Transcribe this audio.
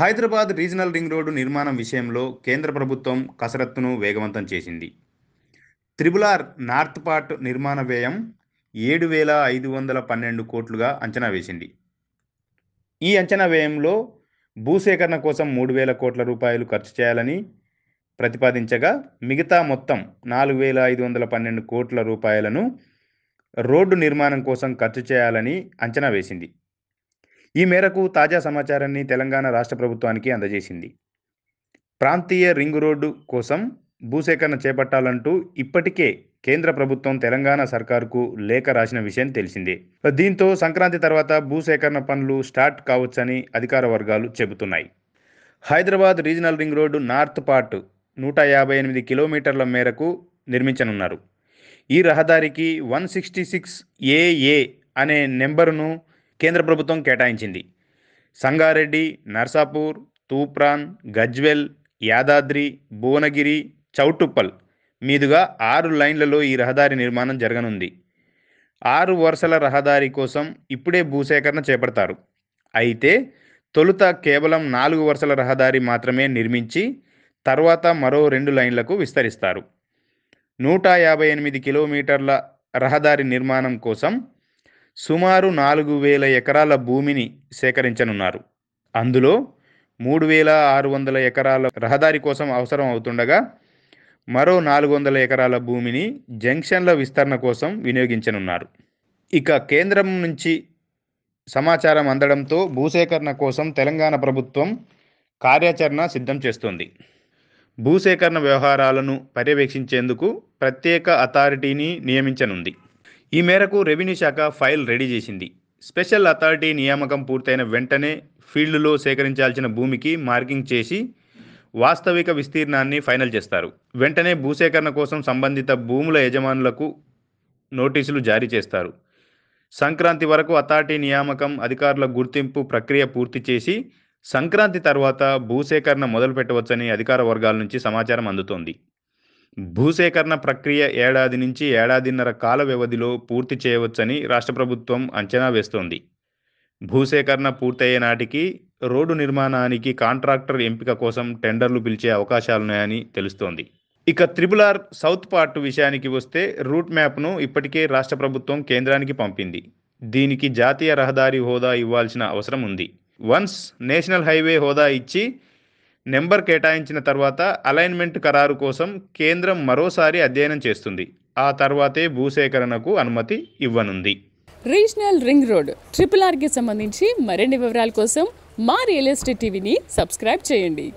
Hyderabad regional ring road నిర్మాణం విషయంలో కేంద్ర ప్రభుత్వం కసరత్తును వేగవంతం చేసింది త్రిబులార్ నార్త్ పార్ట్ నిర్మాణ వ్యయం ఏడు వేల ఐదు వందల పన్నెండు కోట్లుగా అంచనా వేసింది ఈ అంచనా వ్యయంలో భూసేకరణ కోసం మూడు వేల కోట్ల రూపాయలు ఖర్చు చేయాలని ప్రతిపాదించగా మిగతా మొత్తం నాలుగు వేల ఐదు వందల పన్నెండు కోట్ల రూపాయలను రోడ్డు నిర్మాణం కోసం ఖర్చు చేయాలని అంచనా వేసింది ఈ మేరకు తాజా సమాచారాన్ని తెలంగాణ రాష్ట్ర ప్రభుత్వానికి అందజేసింది ప్రాంతీయ రింగ్ రోడ్డు కోసం భూసేకరణ చేపట్టాలంటూ ఇప్పటికే కేంద్ర ప్రభుత్వం తెలంగాణ సర్కారుకు లేఖ రాసిన విషయం తెలిసిందే దీంతో సంక్రాంతి తర్వాత భూసేకరణ పనులు స్టార్ట్ కావచ్చని అధికార వర్గాలు చెబుతున్నాయి Hyderabad regional ring road north part నూట యాభై ఎనిమిది కిలోమీటర్ల మేరకు నిర్మించనున్నారు ఈ రహదారికి వన్ సిక్స్టీ సిక్స్ ఏఏ అనే నెంబరును కేంద్ర ప్రభుత్వం కేటాయించింది సంగారెడ్డి నర్సాపూర్ తూప్రాన్ గజ్వెల్ యాదాద్రి భువనగిరి చౌటుప్పల్ మీదుగా ఆరు లైన్లలో ఈ రహదారి నిర్మాణం జరగనుంది ఆరు వరుసల రహదారి కోసం ఇప్పుడే భూసేకరణ చేపడతారు అయితే తొలుత కేవలం నాలుగు వరుసల రహదారి మాత్రమే నిర్మించి తర్వాత మరో రెండు లైన్లకు విస్తరిస్తారు నూట యాభై ఎనిమిది కిలోమీటర్ల రహదారి నిర్మాణం కోసం సుమారు నాలుగు వేల ఎకరాల భూమిని సేకరించనున్నారు అందులో మూడు వేల ఆరు వందల ఎకరాల రహదారి కోసం అవసరం అవుతుండగా మరో నాలుగు వందల ఎకరాల భూమిని జంక్షన్ల విస్తరణ కోసం వినియోగించనున్నారు ఇక కేంద్రం నుంచి సమాచారం అందడంతో భూసేకరణ కోసం తెలంగాణ ప్రభుత్వం కార్యాచరణ సిద్ధం చేస్తోంది భూసేకరణ వ్యవహారాలను పర్యవేక్షించేందుకు ప్రత్యేక అథారిటీని నియమించనుంది ఈ మేరకు రెవెన్యూ శాఖ ఫైల్ రెడీ చేసింది స్పెషల్ అథారిటీ నియామకం పూర్తయిన వెంటనే ఫీల్డ్లో సేకరించాల్సిన భూమికి మార్కింగ్ చేసి వాస్తవిక విస్తీర్ణాన్ని ఫైనల్ చేస్తారు వెంటనే భూసేకరణ కోసం సంబంధిత భూముల యజమానులకు నోటీసులు జారీ చేస్తారు సంక్రాంతి వరకు అథారిటీ నియామకం అధికారుల గుర్తింపు ప్రక్రియ పూర్తి చేసి సంక్రాంతి తర్వాత భూసేకరణ మొదలు పెట్టవచ్చని అధికార వర్గాల నుంచి సమాచారం అందుతోంది భూసేకరణ ప్రక్రియ ఏడాది నుంచి ఏడాదిన్నర కాల వ్యవధిలో పూర్తి చేయవచ్చని రాష్ట్ర ప్రభుత్వం అంచనా వేస్తోంది భూసేకరణ పూర్తయ్యే నాటికి రోడ్డు నిర్మాణానికి కాంట్రాక్టర్ ఎంపిక కోసం టెండర్లు పిలిచే అవకాశాలున్నాయని తెలుస్తోంది ఇక త్రిబుల్ ఆర్ సౌత్ పార్ట్ విషయానికి వస్తే రూట్ మ్యాప్ను ఇప్పటికే రాష్ట్ర ప్రభుత్వం కేంద్రానికి పంపింది దీనికి జాతీయ రహదారి హోదా ఇవ్వాల్సిన అవసరం ఉంది వన్స్ నేషనల్ హైవే హోదా ఇచ్చి నెంబర్ కేటాయించిన తర్వాత అలైన్మెంట్ ఖరారు కోసం కేంద్రం మరోసారి అధ్యయనం చేస్తుంది ఆ తర్వాతే భూసేకరణకు అనుమతి ఇవ్వనుంది రీజనల్ రింగ్ రోడ్ ట్రిపుల్ ఆర్కి సంబంధించి మరిన్ని వివరాల కోసం మా రియల్ ఎస్టేట్ టీవీని సబ్స్క్రైబ్ చేయండి